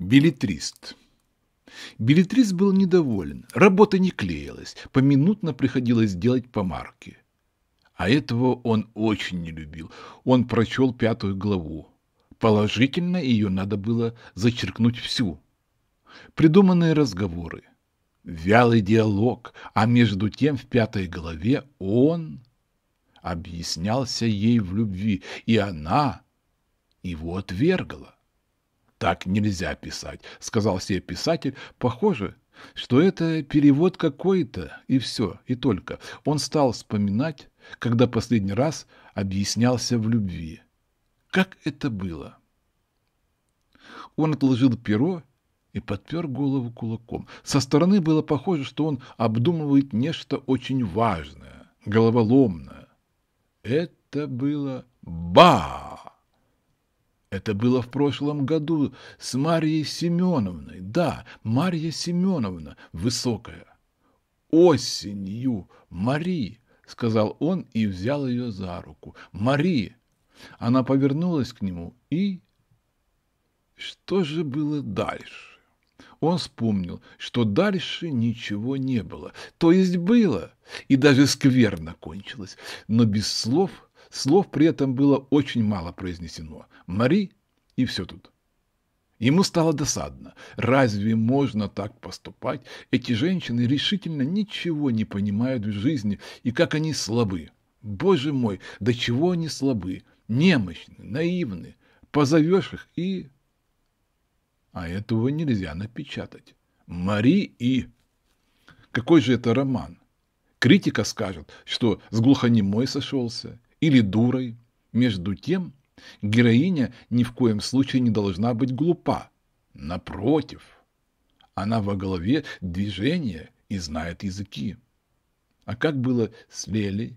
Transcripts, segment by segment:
Билетрист. Билетрист был недоволен. Работа не клеилась. Поминутно приходилось делать помарки. А этого он очень не любил. Он прочел пятую главу. Положительно ее надо было зачеркнуть всю. Придуманные разговоры. Вялый диалог. А между тем в пятой главе он объяснялся ей в любви. И она его отвергла. Так нельзя писать, сказал себе писатель. Похоже, что это перевод какой-то, и все, и только. Он стал вспоминать, когда последний раз объяснялся в любви. Как это было? Он отложил перо и подпер голову кулаком. Со стороны было похоже, что он обдумывает нечто очень важное, головоломное. Это было ба! Это было в прошлом году с Марьей Семеновной. Да, Марья Семеновна, высокая. «Осенью, Мари!» — сказал он и взял ее за руку. «Мари!» Она повернулась к нему и... Что же было дальше? Он вспомнил, что дальше ничего не было. То есть было, и даже скверно кончилось. Но без слов Слов при этом было очень мало произнесено. «Мари» и все тут. Ему стало досадно. Разве можно так поступать? Эти женщины решительно ничего не понимают в жизни, и как они слабы. Боже мой, до чего они слабы, немощны, наивны. Позовешь их и... А этого нельзя напечатать. Мари и... Какой же это роман? Критика скажет, что с глухонемой сошелся, или дурой. Между тем, героиня ни в коем случае не должна быть глупа. Напротив, она во главе движения и знает языки. А как было с Лелей?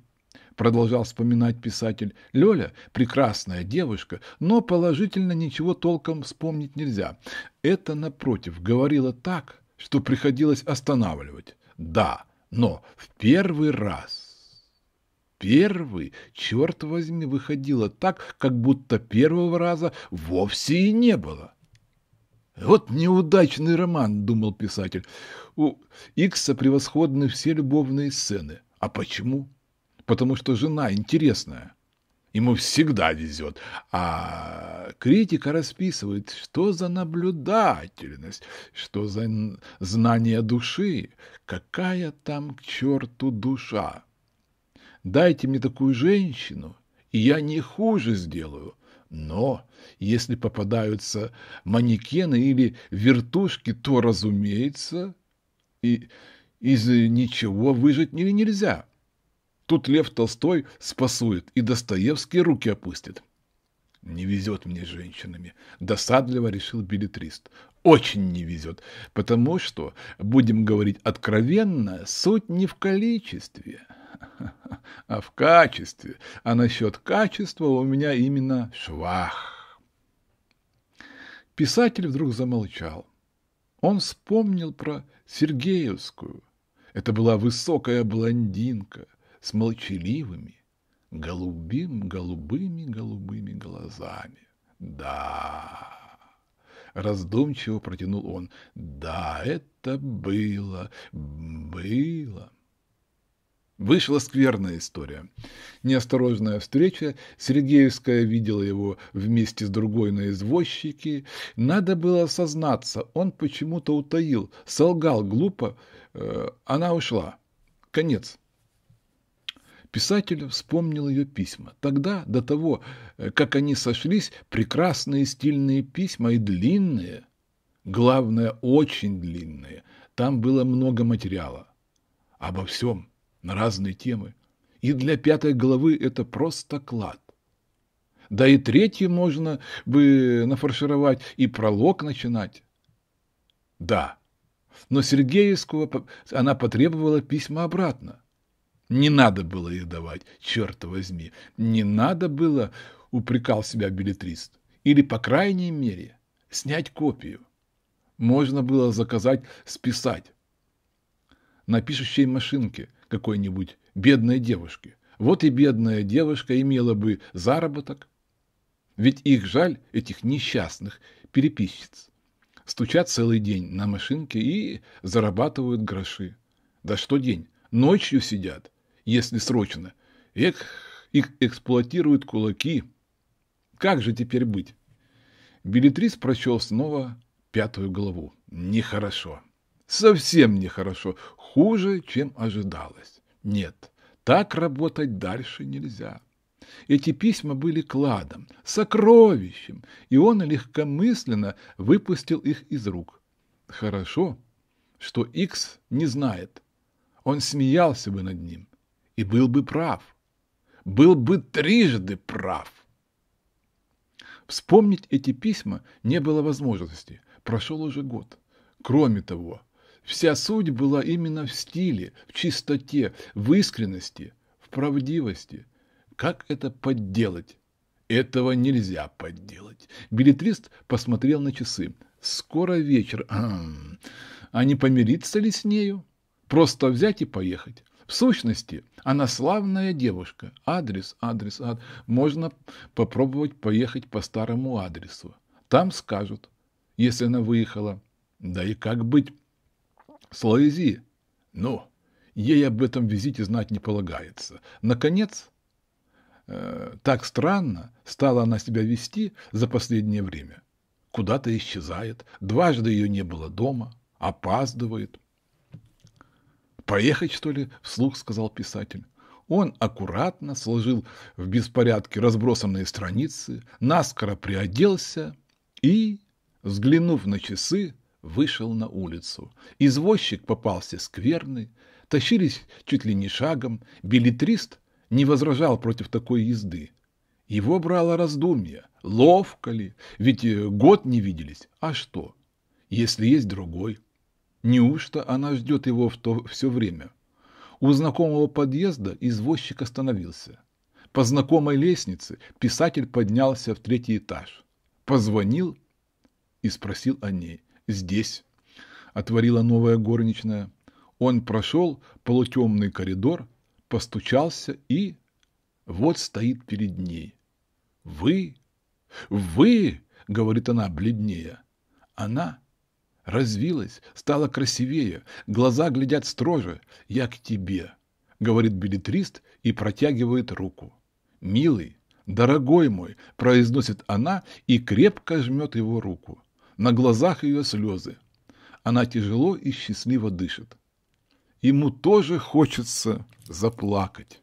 Продолжал вспоминать писатель. Лёля – прекрасная девушка, но положительно ничего толком вспомнить нельзя. Это, напротив, говорила так, что приходилось останавливать. Да, но в первый раз первый, черт возьми, выходило так, как будто первого раза вовсе и не было. Вот неудачный роман, думал писатель. У Икса превосходны все любовные сцены. А почему? Потому что жена интересная. Ему всегда везет. А критика расписывает, что за наблюдательность, что за знание души, какая там к черту душа. Дайте мне такую женщину, и я не хуже сделаю. Но если попадаются манекены или вертушки, то, разумеется, и из ничего выжить нельзя. Тут Лев Толстой спасует, и Достоевский руки опустит. «Не везет мне с женщинами», – досадливо решил билетрист. «Очень не везет, потому что, будем говорить откровенно, суть не в количестве» а в качестве. А насчет качества у меня именно швах. Писатель вдруг замолчал. Он вспомнил про Сергеевскую. Это была высокая блондинка с молчаливыми, голубим, голубыми, голубыми глазами. Да, раздумчиво протянул он. Да, это было, было. Вышла скверная история. Неосторожная встреча, Сергеевская видела его вместе с другой на извозчике. Надо было осознаться, он почему-то утаил, солгал глупо, э, она ушла. Конец. Писатель вспомнил ее письма. Тогда, до того, э, как они сошлись, прекрасные стильные письма и длинные, главное, очень длинные. Там было много материала. Обо всем на разные темы. И для пятой главы это просто клад. Да и третью можно бы нафаршировать и пролог начинать. Да, но Сергеевского она потребовала письма обратно. Не надо было их давать, черт возьми. Не надо было, упрекал себя билетрист. Или, по крайней мере, снять копию. Можно было заказать списать на пишущей машинке – какой-нибудь бедной девушке. Вот и бедная девушка имела бы заработок. Ведь их жаль, этих несчастных переписчиц. Стучат целый день на машинке и зарабатывают гроши. Да что день, ночью сидят, если срочно. Эх, их эксплуатируют кулаки. Как же теперь быть? Билетрис прочел снова пятую главу. Нехорошо совсем нехорошо, хуже, чем ожидалось. Нет, так работать дальше нельзя. Эти письма были кладом, сокровищем, и он легкомысленно выпустил их из рук. Хорошо, что Икс не знает. Он смеялся бы над ним и был бы прав. Был бы трижды прав. Вспомнить эти письма не было возможности. Прошел уже год. Кроме того, Вся суть была именно в стиле, в чистоте, в искренности, в правдивости. Как это подделать? Этого нельзя подделать. Билетрист посмотрел на часы. Скоро вечер. А не помириться ли с нею? Просто взять и поехать. В сущности, она славная девушка. Адрес, адрес, адрес. Можно попробовать поехать по старому адресу. Там скажут, если она выехала. Да и как быть? Слоэзи? Ну, ей об этом визите знать не полагается. Наконец, э, так странно стала она себя вести за последнее время. Куда-то исчезает, дважды ее не было дома, опаздывает. «Поехать, что ли?» – вслух сказал писатель. Он аккуратно сложил в беспорядке разбросанные страницы, наскоро приоделся и, взглянув на часы, вышел на улицу. Извозчик попался скверный, тащились чуть ли не шагом, билетрист не возражал против такой езды. Его брало раздумье, ловко ли, ведь э, год не виделись, а что, если есть другой? Неужто она ждет его в то все время? У знакомого подъезда извозчик остановился. По знакомой лестнице писатель поднялся в третий этаж, позвонил и спросил о ней здесь», — отворила новая горничная. Он прошел полутемный коридор, постучался и... Вот стоит перед ней. «Вы? Вы?» — говорит она бледнее. Она развилась, стала красивее, глаза глядят строже. «Я к тебе», — говорит билетрист и протягивает руку. «Милый, дорогой мой», — произносит она и крепко жмет его руку. На глазах ее слезы. Она тяжело и счастливо дышит. Ему тоже хочется заплакать.